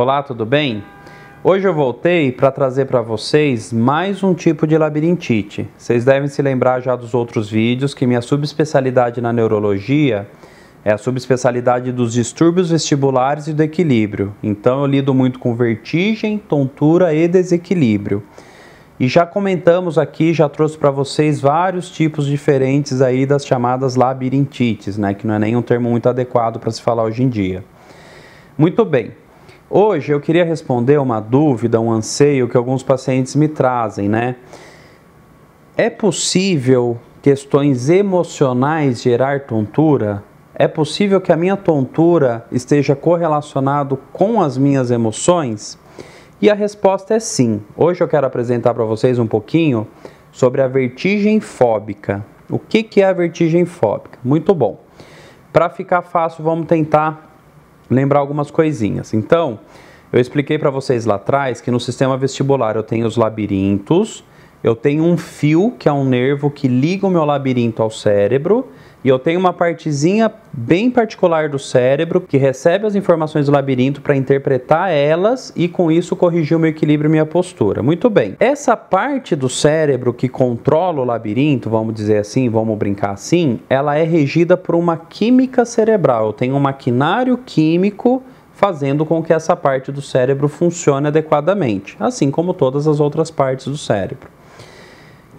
Olá, tudo bem? Hoje eu voltei para trazer para vocês mais um tipo de labirintite. Vocês devem se lembrar já dos outros vídeos que minha subespecialidade na neurologia é a subespecialidade dos distúrbios vestibulares e do equilíbrio. Então eu lido muito com vertigem, tontura e desequilíbrio. E já comentamos aqui, já trouxe para vocês vários tipos diferentes aí das chamadas labirintites, né, que não é nem um termo muito adequado para se falar hoje em dia. Muito bem, Hoje eu queria responder uma dúvida, um anseio que alguns pacientes me trazem, né? É possível questões emocionais gerar tontura? É possível que a minha tontura esteja correlacionado com as minhas emoções? E a resposta é sim. Hoje eu quero apresentar para vocês um pouquinho sobre a vertigem fóbica. O que, que é a vertigem fóbica? Muito bom. Para ficar fácil, vamos tentar lembrar algumas coisinhas. Então, eu expliquei para vocês lá atrás que no sistema vestibular eu tenho os labirintos eu tenho um fio, que é um nervo que liga o meu labirinto ao cérebro, e eu tenho uma partezinha bem particular do cérebro que recebe as informações do labirinto para interpretar elas e com isso corrigir o meu equilíbrio e minha postura. Muito bem. Essa parte do cérebro que controla o labirinto, vamos dizer assim, vamos brincar assim, ela é regida por uma química cerebral. Eu tenho um maquinário químico fazendo com que essa parte do cérebro funcione adequadamente, assim como todas as outras partes do cérebro.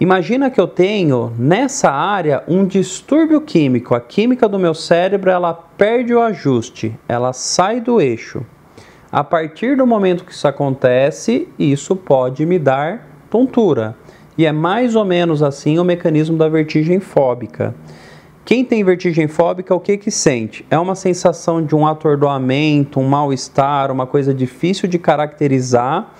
Imagina que eu tenho nessa área um distúrbio químico. A química do meu cérebro ela perde o ajuste, ela sai do eixo. A partir do momento que isso acontece, isso pode me dar tontura. E é mais ou menos assim o mecanismo da vertigem fóbica. Quem tem vertigem fóbica, o que que sente? É uma sensação de um atordoamento, um mal-estar, uma coisa difícil de caracterizar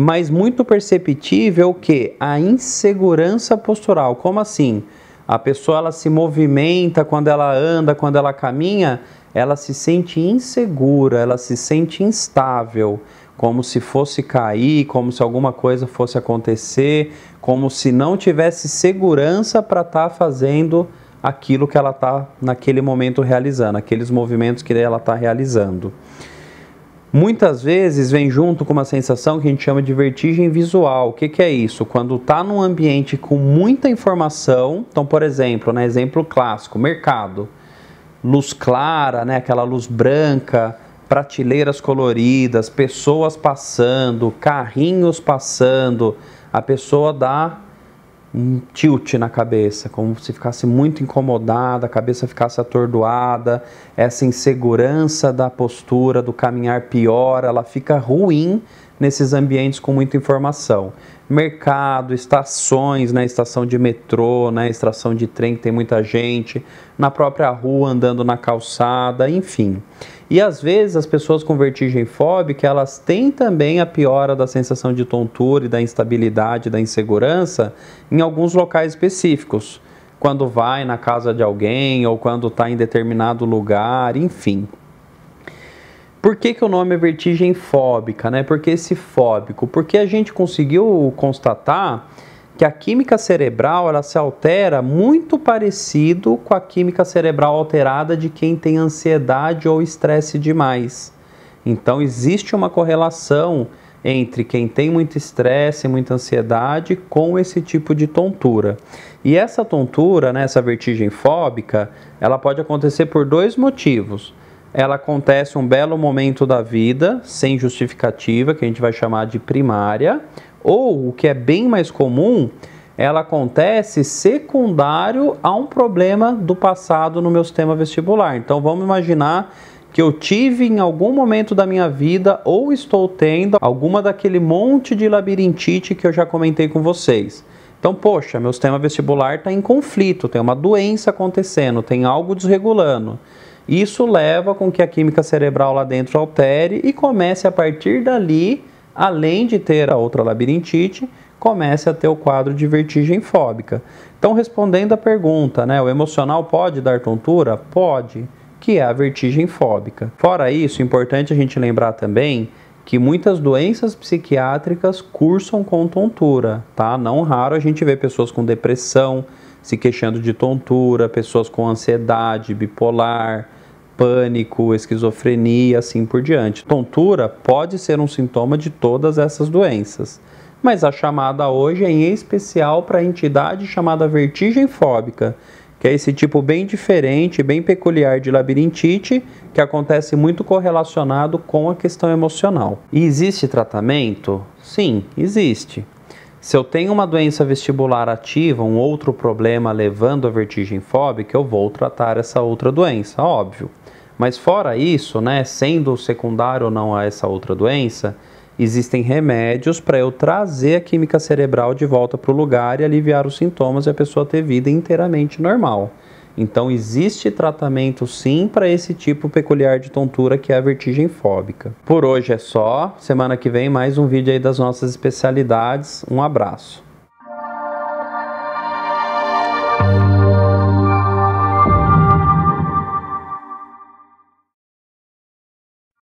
mas muito perceptível que a insegurança postural, como assim? A pessoa ela se movimenta quando ela anda, quando ela caminha, ela se sente insegura, ela se sente instável, como se fosse cair, como se alguma coisa fosse acontecer, como se não tivesse segurança para estar tá fazendo aquilo que ela está naquele momento realizando, aqueles movimentos que ela está realizando. Muitas vezes vem junto com uma sensação que a gente chama de vertigem visual. O que, que é isso? Quando está num ambiente com muita informação, então, por exemplo, né, exemplo clássico, mercado, luz clara, né, aquela luz branca, prateleiras coloridas, pessoas passando, carrinhos passando, a pessoa dá um tilt na cabeça, como se ficasse muito incomodada, a cabeça ficasse atordoada, essa insegurança da postura, do caminhar piora, ela fica ruim nesses ambientes com muita informação. Mercado, estações, na né? estação de metrô, na né? estação de trem que tem muita gente, na própria rua andando na calçada, enfim. E às vezes as pessoas com vertigem fóbica, elas têm também a piora da sensação de tontura e da instabilidade, da insegurança em alguns locais específicos. Quando vai na casa de alguém ou quando está em determinado lugar, enfim. Por que, que o nome é vertigem fóbica, né? Por que esse fóbico? Porque a gente conseguiu constatar que a química cerebral ela se altera muito parecido com a química cerebral alterada de quem tem ansiedade ou estresse demais. Então existe uma correlação entre quem tem muito estresse, muita ansiedade com esse tipo de tontura. E essa tontura, né, essa vertigem fóbica, ela pode acontecer por dois motivos ela acontece um belo momento da vida, sem justificativa, que a gente vai chamar de primária, ou o que é bem mais comum, ela acontece secundário a um problema do passado no meu sistema vestibular. Então vamos imaginar que eu tive em algum momento da minha vida ou estou tendo alguma daquele monte de labirintite que eu já comentei com vocês. Então, poxa, meu sistema vestibular está em conflito, tem uma doença acontecendo, tem algo desregulando. Isso leva com que a química cerebral lá dentro altere e comece a partir dali, além de ter a outra labirintite, comece a ter o quadro de vertigem fóbica. Então, respondendo à pergunta, né, o emocional pode dar tontura? Pode, que é a vertigem fóbica. Fora isso, é importante a gente lembrar também que muitas doenças psiquiátricas cursam com tontura, tá? Não raro a gente vê pessoas com depressão, se queixando de tontura, pessoas com ansiedade, bipolar, pânico, esquizofrenia, assim por diante. Tontura pode ser um sintoma de todas essas doenças, mas a chamada hoje é em especial para a entidade chamada vertigem fóbica, que é esse tipo bem diferente, bem peculiar de labirintite, que acontece muito correlacionado com a questão emocional. E existe tratamento? Sim, existe. Se eu tenho uma doença vestibular ativa, um outro problema levando a vertigem fóbica, eu vou tratar essa outra doença, óbvio. Mas fora isso, né, sendo secundário ou não a essa outra doença, existem remédios para eu trazer a química cerebral de volta para o lugar e aliviar os sintomas e a pessoa ter vida inteiramente normal. Então existe tratamento sim para esse tipo peculiar de tontura que é a vertigem fóbica. Por hoje é só. Semana que vem mais um vídeo aí das nossas especialidades. Um abraço.